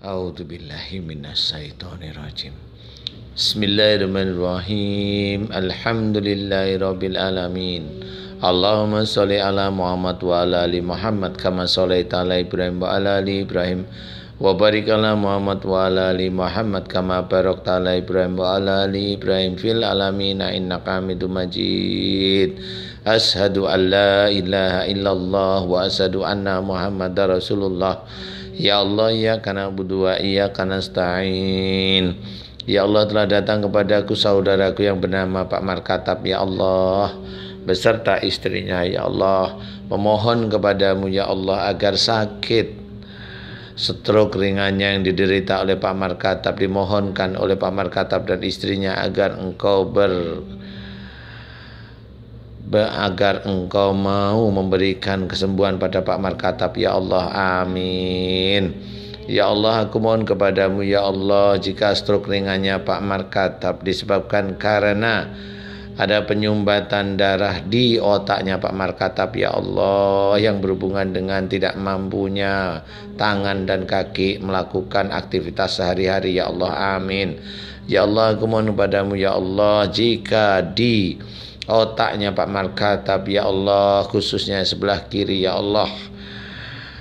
A'udzu billahi minasyaitonir rajim. Bismillahirrahmanirrahim. Alhamdulillahirabbil alamin. Allahumma sholli ala Muhammad wa ala ali Muhammad kama sholaita ala Ibrahim wa ala ali Ibrahim. Wa barik ala Muhammad wa ala ali Muhammad kama barakta ala Ibrahim wa ala ali Ibrahim fil alamin innaka Hamidum Majid. Asyhadu an la ilaha illallah wa asyhadu anna Muhammadar Rasulullah. Ya Allah, ya karena berdua, ya karena stain. Ya Allah telah datang kepadaku saudaraku yang bernama Pak Markatap ya Allah beserta istrinya ya Allah memohon kepadamu ya Allah agar sakit stroke ringannya yang diderita oleh Pak Markatap dimohonkan oleh Pak Markatap dan istrinya agar engkau ber agar engkau mau memberikan kesembuhan pada Pak Markatap ya Allah amin Ya Allah aku mohon kepadamu ya Allah jika stroke ringannya Pak Markatap disebabkan karena ada penyumbatan darah di otaknya Pak Markatap ya Allah yang berhubungan dengan tidak mampunya tangan dan kaki melakukan aktivitas sehari-hari ya Allah amin Ya Allah aku mohon kepadamu ya Allah jika di otaknya Pak Marka tapi ya Allah khususnya sebelah kiri ya Allah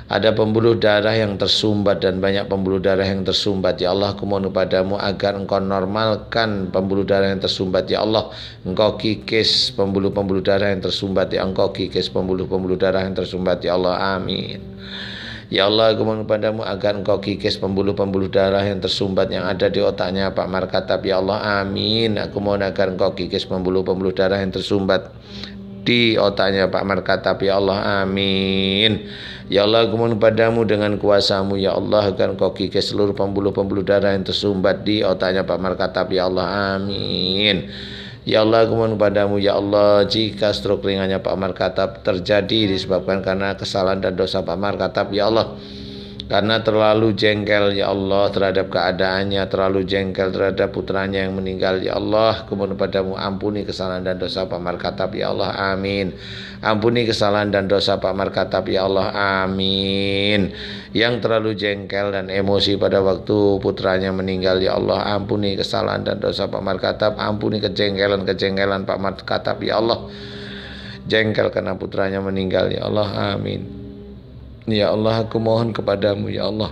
ada pembuluh darah yang tersumbat dan banyak pembuluh darah yang tersumbat ya Allah aku mohon kepadamu agar engkau normalkan pembuluh darah yang tersumbat ya Allah engkau kikis pembuluh-pembuluh darah yang tersumbat ya engkau kikis pembuluh-pembuluh darah yang tersumbat ya Allah amin Ya Allah aku mohon kepadamu agar engkau kikis pembuluh-pembuluh darah yang tersumbat yang ada di otaknya Pak Markatab Ya Allah amin aku mohon agar engkau kikis pembuluh-pembuluh darah yang tersumbat di otaknya Pak Markatab Ya Allah amin Ya Allah aku mohon padamu dengan kuasamu Ya Allah agar engkau kikis seluruh pembuluh-pembuluh darah yang tersumbat di otaknya Pak Markatab Ya Allah amin Ya Allah aku mohon padamu ya Allah jika stroke ringannya Pak Markatab terjadi disebabkan karena kesalahan dan dosa Pak Markatab ya Allah karena terlalu jengkel ya Allah terhadap keadaannya, terlalu jengkel terhadap putranya yang meninggal ya Allah, kemudian padamu ampuni kesalahan dan dosa Pak Markatab ya Allah, amin. Ampuni kesalahan dan dosa Pak Markatab ya Allah, amin. Yang terlalu jengkel dan emosi pada waktu putranya meninggal ya Allah, ampuni kesalahan dan dosa Pak Markatab, ampuni kejengkelan-kejengkelan Pak Markatab ya Allah. Jengkel karena putranya meninggal ya Allah, amin. Ya Allah aku mohon kepadamu ya Allah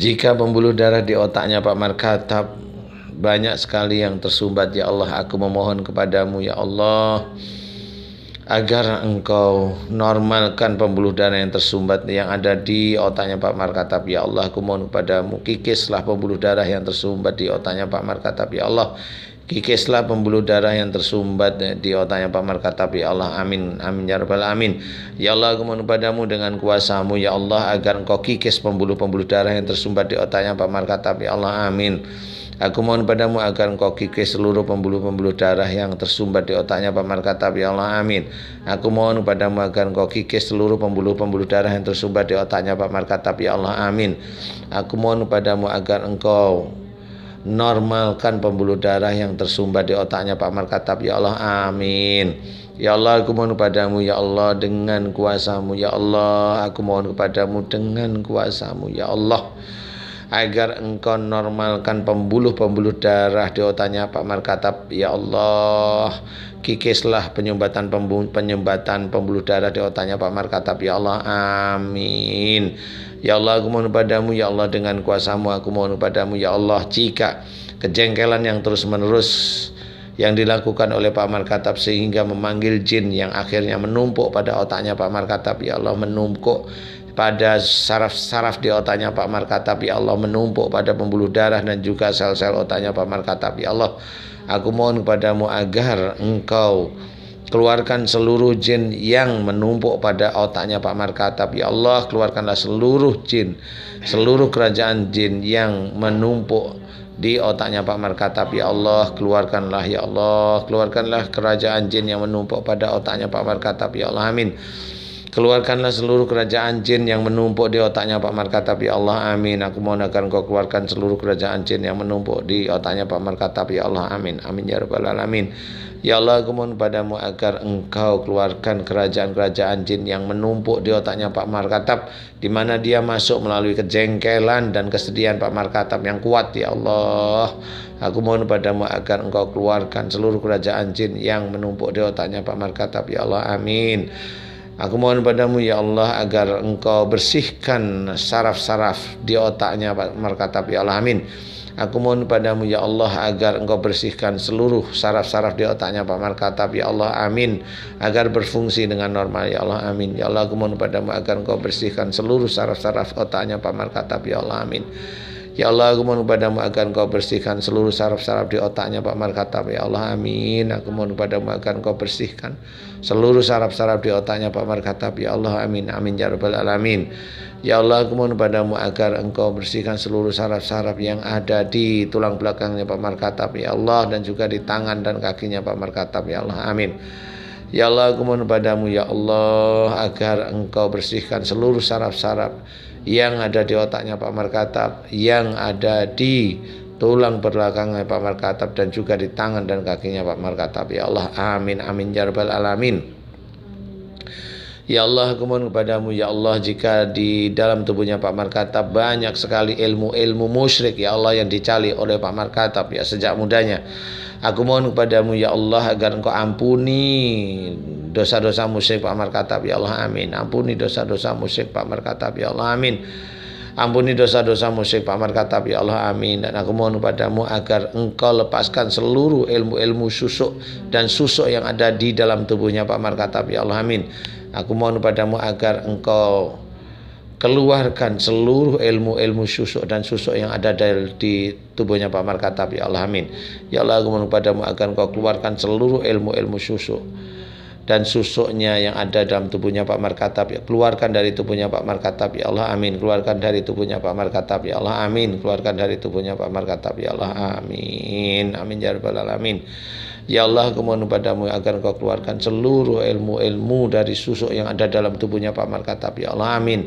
Jika pembuluh darah di otaknya Pak Markatab Banyak sekali yang tersumbat ya Allah Aku memohon kepadamu ya Allah Agar engkau normalkan pembuluh darah yang tersumbat Yang ada di otaknya Pak Markatab Ya Allah aku mohon kepadamu Kikislah pembuluh darah yang tersumbat di otaknya Pak Markatab Ya Allah Kikislah pembuluh darah yang tersumbat di otaknya Pak Markatab. Ya Allah, amin. Amin. Ya Rabbal Amin. Ya Allah, aku mohon padamu dengan kuasamu. Ya Allah, agar engkau kikis pembuluh-pembuluh darah yang tersumbat di otaknya Pak Markatab. Ya Allah, amin. Aku mohon padamu agar engkau kikis seluruh pembuluh-pembuluh darah yang tersumbat di otaknya Pak Markatab. Ya Allah, amin. Aku mohon padamu agar engkau kikis seluruh pembuluh-pembuluh darah yang tersumbat di otaknya Pak Markatab. Ya Allah, amin. Aku mohon padamu agar engkau normalkan pembuluh darah yang tersumbat di otaknya Pak Markatab ya Allah amin Ya Allah aku mohon kepadamu ya Allah dengan kuasamu ya Allah aku mohon kepadamu dengan kuasamu ya Allah agar engkau normalkan pembuluh-pembuluh darah di otaknya Pak Markatab ya Allah kikislah penyumbatan penyumbatan pembuluh darah di otaknya Pak Markatab ya Allah amin ya Allah aku mohon padamu ya Allah dengan kuasamu aku mohon padamu ya Allah jika kejengkelan yang terus menerus yang dilakukan oleh Pak Markatab sehingga memanggil jin yang akhirnya menumpuk pada otaknya Pak Markatab ya Allah menumpuk pada saraf-saraf di otaknya Pak ya Allah menumpuk pada pembuluh darah dan juga sel-sel otaknya Pak ya Allah aku mohon kepadamu agar engkau keluarkan seluruh jin yang menumpuk pada otaknya Pak Markatab ya Allah keluarkanlah seluruh jin seluruh kerajaan jin yang menumpuk di otaknya Pak Markatab ya Allah keluarkanlah ya Allah keluarkanlah kerajaan jin yang menumpuk pada otaknya Pak Markatab ya Allah amin Keluarkanlah seluruh kerajaan jin yang menumpuk di otaknya Pak Markatab, ya Allah amin. Aku mohon agar engkau keluarkan seluruh kerajaan jin yang menumpuk di otaknya Pak Markatab, ya Allah amin. Amin ya rabbal alamin. Ya Allah aku mohon padamu agar engkau keluarkan kerajaan-kerajaan jin yang menumpuk di otaknya Pak Markatab, di mana dia masuk melalui kejengkelan dan kesedihan Pak Markatab yang kuat ya Allah. Aku mohon padamu agar engkau keluarkan seluruh kerajaan jin yang menumpuk di otaknya Pak Markatab, ya Allah amin. Aku mohon padamu ya Allah agar engkau bersihkan saraf-saraf di otaknya markatap ya Allah amin. Aku mohon padamu ya Allah agar engkau bersihkan seluruh saraf-saraf di otaknya Pak Markatab ya Allah amin agar berfungsi dengan normal ya Allah amin ya Allah aku mohon padamu agar engkau bersihkan seluruh saraf-saraf otaknya Pak Markatab ya Allah amin Ya Allah aku mohon kepadamu agar engkau bersihkan seluruh saraf-saraf di otaknya Pak Markatab Ya Allah amin Aku mohon kepadamu agar engkau bersihkan seluruh saraf-saraf di otaknya Pak Markatab Ya Allah amin Amin ya rabbal alamin Ya Allah aku mohon kepadamu agar engkau bersihkan seluruh saraf-saraf yang ada di tulang belakangnya Pak Markatab Ya Allah dan juga di tangan dan kakinya Pak Markatab Ya Allah amin Ya Allah aku mohon padamu ya Allah agar engkau bersihkan seluruh saraf-saraf yang ada di otaknya Pak Markatap, yang ada di tulang belakangnya Pak Markatap dan juga di tangan dan kakinya Pak Markatap. Ya Allah, amin amin ya rabbal alamin. Ya Allah, aku mohon kepadamu ya Allah jika di dalam tubuhnya Pak Markatab banyak sekali ilmu-ilmu musyrik ya Allah yang dicali oleh Pak Markatab ya sejak mudanya. Aku mohon kepadamu ya Allah agar engkau ampuni dosa-dosa musyrik Pak Markatab ya Allah amin ampuni dosa-dosa musyrik Pak Markatab ya Allah amin Ampuni dosa-dosa musyrik Pak Markatab ya Allah amin Dan aku mohon kepadaMu agar engkau lepaskan seluruh ilmu-ilmu susuk Dan susuk yang ada di dalam tubuhnya Pak Markatab ya Allah amin Aku mohon kepadaMu agar engkau keluarkan seluruh ilmu-ilmu susuk dan susuk yang ada di tubuhnya Pak Markatab ya Allah amin Ya Allah aku mohon kepadaMu agar engkau keluarkan seluruh ilmu-ilmu susuk dan susuknya yang ada dalam tubuhnya Pak Markatab ya keluarkan dari tubuhnya Pak Markatab ya Allah amin keluarkan dari tubuhnya Pak Markatab ya Allah amin keluarkan dari tubuhnya Pak Markatab ya Allah amin amin ya rabbal Ya Allah aku mohon padamu agar engkau keluarkan seluruh ilmu-ilmu dari susuk yang ada dalam tubuhnya Pak Markatab Ya Allah amin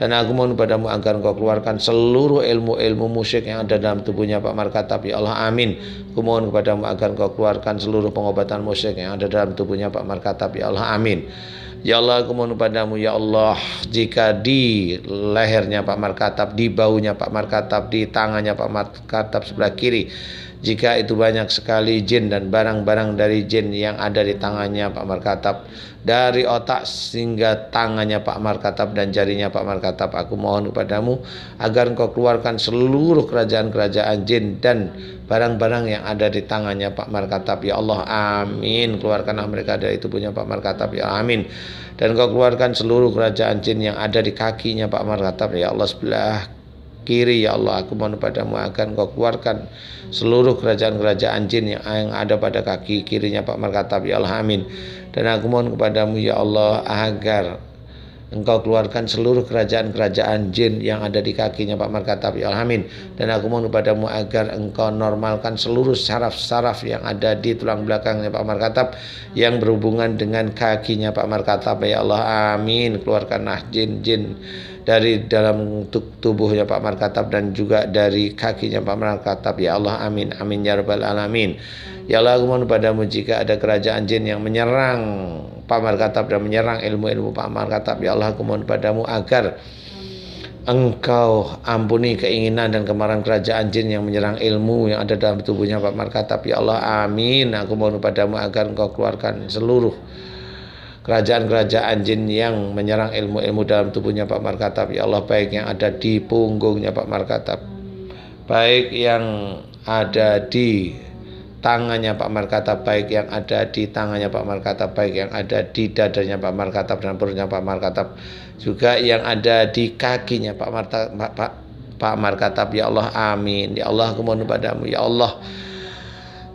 Dan aku mohon padamu agar engkau keluarkan seluruh ilmu-ilmu musik yang ada dalam tubuhnya Pak Markatab Ya Allah amin Aku mohon kepadamu agar engkau keluarkan seluruh pengobatan musik yang ada dalam tubuhnya Pak Markatab Ya Allah amin Ya Allah aku mohon padamu ya Allah jika di lehernya Pak Markatab, di baunya Pak Markatab, di tangannya Pak Markatab sebelah kiri jika itu banyak sekali jin dan barang-barang dari jin yang ada di tangannya Pak Markatab dari otak sehingga tangannya Pak Markatab dan jarinya Pak Markatab aku mohon kepadamu agar engkau keluarkan seluruh kerajaan-kerajaan jin dan barang-barang yang ada di tangannya Pak Markatab ya Allah amin keluarkanlah mereka dari tubuhnya Pak Markatab ya amin dan kau keluarkan seluruh kerajaan jin yang ada di kakinya Pak Markatab ya Allah sebelah kiri ya Allah aku mohon padamu akan kau keluarkan seluruh kerajaan-kerajaan jin yang ada pada kaki kirinya Pak Markatab ya Allah amin dan aku mohon kepadamu ya Allah agar Engkau keluarkan seluruh kerajaan-kerajaan jin yang ada di kakinya Pak Markatab ya Alhamin dan aku mohon kepadamu agar engkau normalkan seluruh saraf-saraf yang ada di tulang belakangnya Pak Markatab yang berhubungan dengan kakinya Pak Markatab ya Allah amin keluarkanlah jin-jin dari dalam tubuhnya Pak Markatab dan juga dari kakinya Pak Markatab ya Allah amin amin ya rabbal alamin ya Allah aku mohon padamu jika ada kerajaan jin yang menyerang Pak Markatab dan menyerang ilmu-ilmu Pak Markatab ya Allah aku mohon padamu agar Engkau ampuni keinginan dan kemarahan kerajaan jin yang menyerang ilmu yang ada dalam tubuhnya Pak Markatab. Ya Allah, amin. Aku mohon padamu agar engkau keluarkan seluruh kerajaan-kerajaan jin yang menyerang ilmu-ilmu dalam tubuhnya Pak Markatab. Ya Allah baik yang ada di punggungnya Pak Markatab. Baik yang ada di tangannya Pak Markatab, baik yang ada di tangannya Pak Markatab, baik yang ada di dadanya Pak Markatab dan perutnya Pak Markatab. Juga yang ada di kakinya Pak Marta, Pak, Pak, Pak Markatab. Ya Allah amin. Ya Allah kemohon padamu. Ya Allah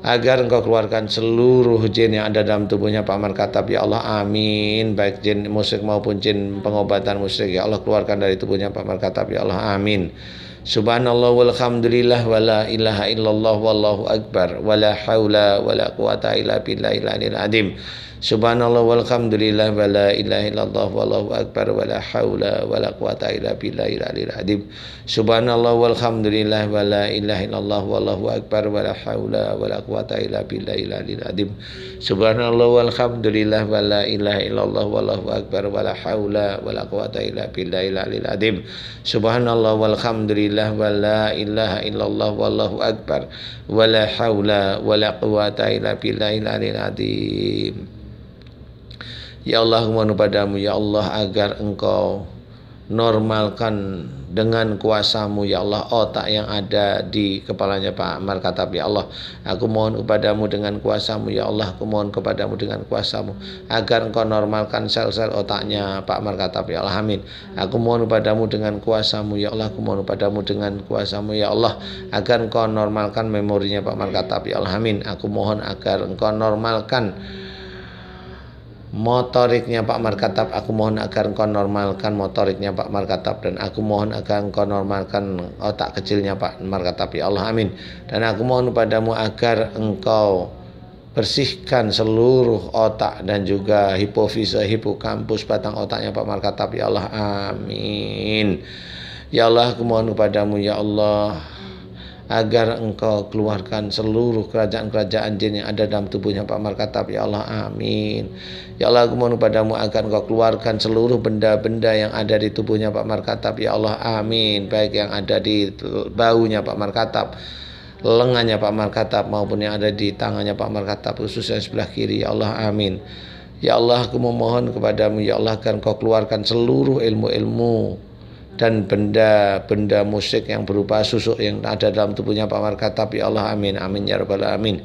agar engkau keluarkan seluruh jin yang ada dalam tubuhnya Pak Markatab ya Allah amin baik jin musik maupun jin pengobatan musik ya Allah keluarkan dari tubuhnya Pak Markatab ya Allah amin Subhanallah walhamdulillah wala ilaha illallah wallahu akbar wala haula wala quwata illa billahi alil adim. Subhanallah walhamdulillah wala ilaha illallah wallahu akbar wala haula wala quwata illa billahi alil adim. Subhanallah walhamdulillah wala ilaha illallah wallahu akbar wala haula wala quwata illa billahi alil adim. Subhanallah walhamdulillah wala ilaha illallah wallahu akbar wala haula wala quwata illa billahi alil adim. Subhanallah walhamdulillah billah wa la ilaha illallah wallahu akbar wa la hawla wa la quwata illa billahil alil Ya Allah mohon padamu ya Allah agar engkau normalkan dengan kuasamu ya Allah otak yang ada di kepalanya Pak Amar kata ya Allah aku mohon kepadamu dengan kuasamu ya Allah aku mohon kepadamu dengan kuasamu agar engkau normalkan sel-sel otaknya Pak Amar kata ya Allah amin aku mohon kepadamu dengan kuasamu ya Allah aku mohon kepadamu dengan kuasamu ya Allah agar engkau normalkan memorinya Pak Amar kata ya Allah amin aku mohon agar engkau normalkan motoriknya Pak Markatap aku mohon agar engkau normalkan motoriknya Pak Markatap dan aku mohon agar engkau normalkan otak kecilnya Pak Markatap ya Allah amin dan aku mohon padamu agar engkau bersihkan seluruh otak dan juga hipofisa hipokampus batang otaknya Pak Markatap ya Allah amin ya Allah aku mohon kepadamu ya Allah agar engkau keluarkan seluruh kerajaan-kerajaan jin yang ada dalam tubuhnya Pak Markatab ya Allah amin ya Allah aku mohon kepadaMu agar engkau keluarkan seluruh benda-benda yang ada di tubuhnya Pak Markatab ya Allah amin baik yang ada di baunya Pak Markatab lengannya Pak Markatab maupun yang ada di tangannya Pak Markatab khususnya sebelah kiri ya Allah amin ya Allah aku memohon kepadamu ya Allah agar engkau keluarkan seluruh ilmu-ilmu dan benda-benda musik yang berupa susuk yang ada dalam tubuhnya Pak Markatab ya Allah amin amin ya rabbal amin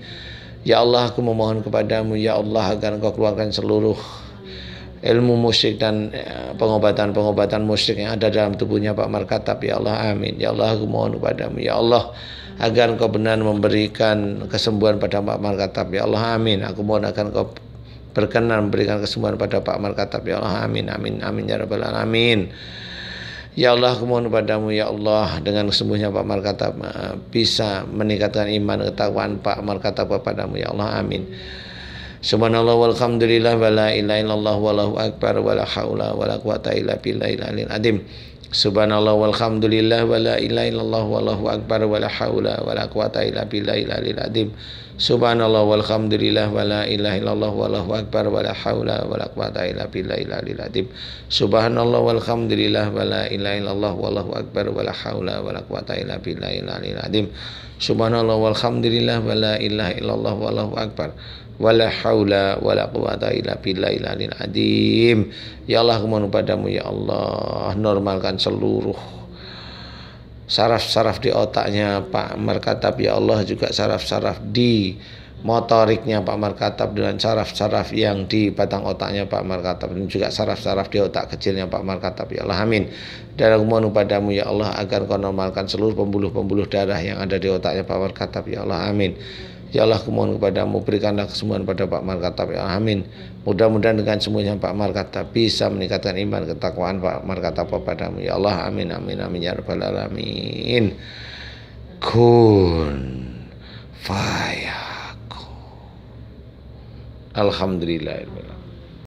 ya Allah aku memohon kepadamu ya Allah agar engkau keluarkan seluruh ilmu musik dan eh, pengobatan-pengobatan musik yang ada dalam tubuhnya Pak Markatab ya Allah amin ya Allah aku mohon kepadamu ya Allah agar engkau benar memberikan kesembuhan pada Pak Markatab ya Allah amin aku mohon agar engkau berkenan memberikan kesembuhan pada Pak Markatab ya Allah amin amin amin ya rabbal alamin Ya Allah, aku mohon padamu ya Allah dengan sembuhnya Pak Markata bisa meningkatkan iman ketakwaan Pak Markata kepadaMu ya Allah. Amin. Subhanallah walhamdulillah wala ilaha illallah akbar quwata illa alil adim. Subhanallah walhamdulillah wala ilaha illallah akbar quwata illa alil adim. Subhanallah walhamdulillah wala ilaha illallah wallahu akbar wala haula wala quwata illa billahil aliyil azim. Subhanallah walhamdulillah wala ilaha illallah wallahu akbar wala haula wala quwata illa billahil aliyil azim. Subhanallah walhamdulillah wala ilaha illallah wallahu akbar wala haula wala quwata illa billahil aliyil azim. Ya Allah, padamu ya Allah, normalkan seluruh saraf-saraf di otaknya Pak Markatab ya Allah juga saraf-saraf di motoriknya Pak Markatab dengan saraf-saraf yang di batang otaknya Pak Markatab dan juga saraf-saraf di otak kecilnya Pak Markatab ya Allah amin dan aku mohon padamu ya Allah agar kau normalkan seluruh pembuluh-pembuluh darah yang ada di otaknya Pak Markatab ya Allah amin Ya Allah kemohon kepadamu berikanlah kesembuhan pada Pak Markatap ya amin mudah-mudahan dengan semuanya Pak Markatap bisa meningkatkan iman ketakwaan Pak Markatap kepadamu ya Allah amin amin amin ya rabbal alamin kun fayakun alhamdulillah